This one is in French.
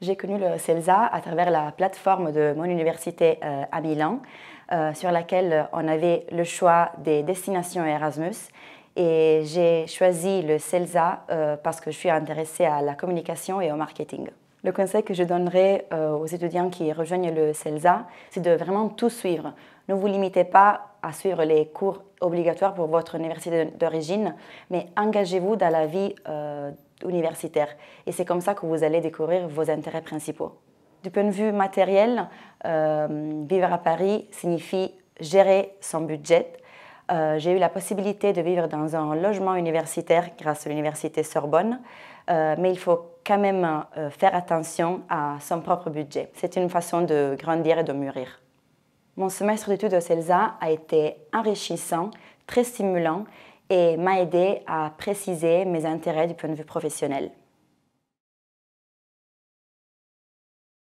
J'ai connu le CELSA à travers la plateforme de mon université euh, à Milan, euh, sur laquelle on avait le choix des destinations Erasmus. Et j'ai choisi le CELSA euh, parce que je suis intéressée à la communication et au marketing. Le conseil que je donnerais aux étudiants qui rejoignent le CELSA, c'est de vraiment tout suivre. Ne vous limitez pas à suivre les cours obligatoires pour votre université d'origine, mais engagez-vous dans la vie euh, universitaire. Et c'est comme ça que vous allez découvrir vos intérêts principaux. Du point de vue matériel, euh, vivre à Paris signifie gérer son budget. Euh, j'ai eu la possibilité de vivre dans un logement universitaire grâce à l'université Sorbonne, mais il faut quand même faire attention à son propre budget. C'est une façon de grandir et de mûrir. Mon semestre d'études au CELSA a été enrichissant, très stimulant et m'a aidé à préciser mes intérêts du point de vue professionnel.